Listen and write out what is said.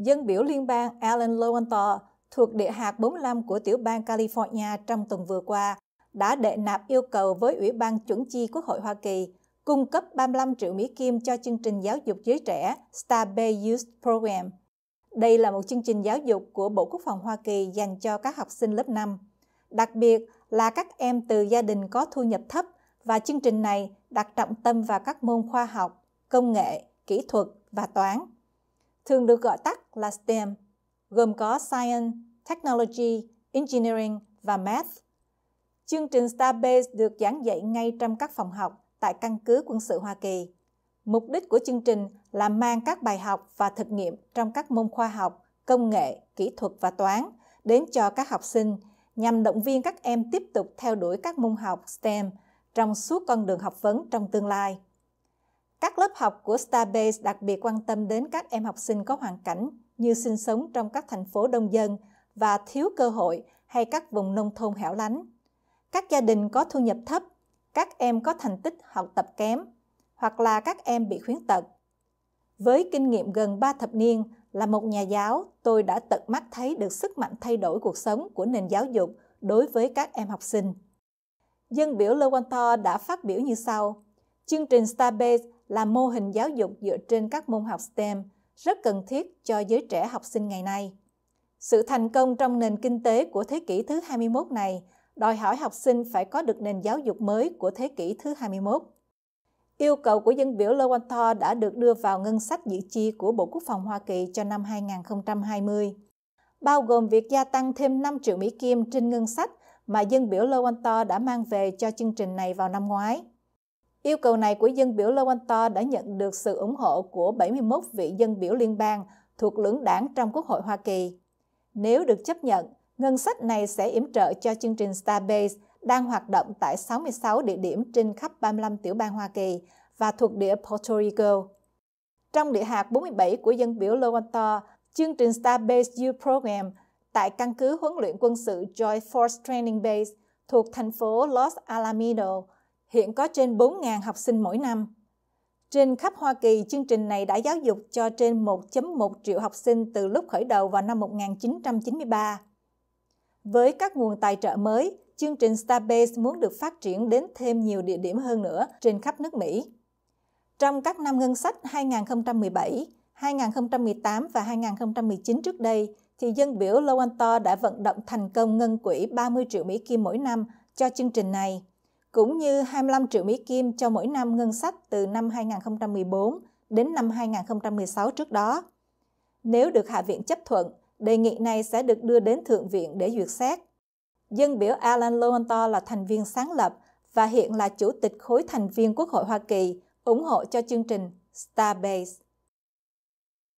dân biểu liên bang Alan Lowenthal thuộc địa hạt 45 của tiểu bang California trong tuần vừa qua đã đệ nạp yêu cầu với Ủy ban chuẩn chi Quốc hội Hoa Kỳ cung cấp 35 triệu Mỹ Kim cho chương trình giáo dục giới trẻ Star Bay Youth Program. Đây là một chương trình giáo dục của Bộ Quốc phòng Hoa Kỳ dành cho các học sinh lớp 5, đặc biệt là các em từ gia đình có thu nhập thấp và chương trình này đặt trọng tâm vào các môn khoa học, công nghệ, kỹ thuật và toán thường được gọi tắt là STEM, gồm có Science, Technology, Engineering và Math. Chương trình Starbase được giảng dạy ngay trong các phòng học tại căn cứ quân sự Hoa Kỳ. Mục đích của chương trình là mang các bài học và thực nghiệm trong các môn khoa học, công nghệ, kỹ thuật và toán đến cho các học sinh nhằm động viên các em tiếp tục theo đuổi các môn học STEM trong suốt con đường học vấn trong tương lai. Các lớp học của Starbase đặc biệt quan tâm đến các em học sinh có hoàn cảnh như sinh sống trong các thành phố đông dân và thiếu cơ hội hay các vùng nông thôn hẻo lánh. Các gia đình có thu nhập thấp, các em có thành tích học tập kém hoặc là các em bị khuyến tật. Với kinh nghiệm gần 3 thập niên là một nhà giáo, tôi đã tận mắt thấy được sức mạnh thay đổi cuộc sống của nền giáo dục đối với các em học sinh. Dân biểu Lowanto đã phát biểu như sau. Chương trình Starbase là mô hình giáo dục dựa trên các môn học STEM rất cần thiết cho giới trẻ học sinh ngày nay. Sự thành công trong nền kinh tế của thế kỷ thứ 21 này đòi hỏi học sinh phải có được nền giáo dục mới của thế kỷ thứ 21. Yêu cầu của dân biểu Lowantor đã được đưa vào ngân sách dự chi của Bộ Quốc phòng Hoa Kỳ cho năm 2020, bao gồm việc gia tăng thêm 5 triệu Mỹ Kim trên ngân sách mà dân biểu Lowantor đã mang về cho chương trình này vào năm ngoái. Yêu cầu này của dân biểu Lowanto đã nhận được sự ủng hộ của 71 vị dân biểu liên bang thuộc lưỡng đảng trong Quốc hội Hoa Kỳ. Nếu được chấp nhận, ngân sách này sẽ yểm trợ cho chương trình Starbase đang hoạt động tại 66 địa điểm trên khắp 35 tiểu bang Hoa Kỳ và thuộc địa Puerto Rico. Trong địa hạt 47 của dân biểu Lowanto, chương trình Starbase U Program tại căn cứ huấn luyện quân sự Joint Force Training Base thuộc thành phố Los Alamitos, hiện có trên 4.000 học sinh mỗi năm. Trên khắp Hoa Kỳ, chương trình này đã giáo dục cho trên 1.1 triệu học sinh từ lúc khởi đầu vào năm 1993. Với các nguồn tài trợ mới, chương trình Starbase muốn được phát triển đến thêm nhiều địa điểm hơn nữa trên khắp nước Mỹ. Trong các năm ngân sách 2017, 2018 và 2019 trước đây, thì dân biểu Lowanto đã vận động thành công ngân quỹ 30 triệu Mỹ Kim mỗi năm cho chương trình này cũng như 25 triệu Mỹ Kim cho mỗi năm ngân sách từ năm 2014 đến năm 2016 trước đó. Nếu được Hạ viện chấp thuận, đề nghị này sẽ được đưa đến Thượng viện để duyệt xét. Dân biểu Alan Lowenthal là thành viên sáng lập và hiện là chủ tịch khối thành viên Quốc hội Hoa Kỳ, ủng hộ cho chương trình Starbase.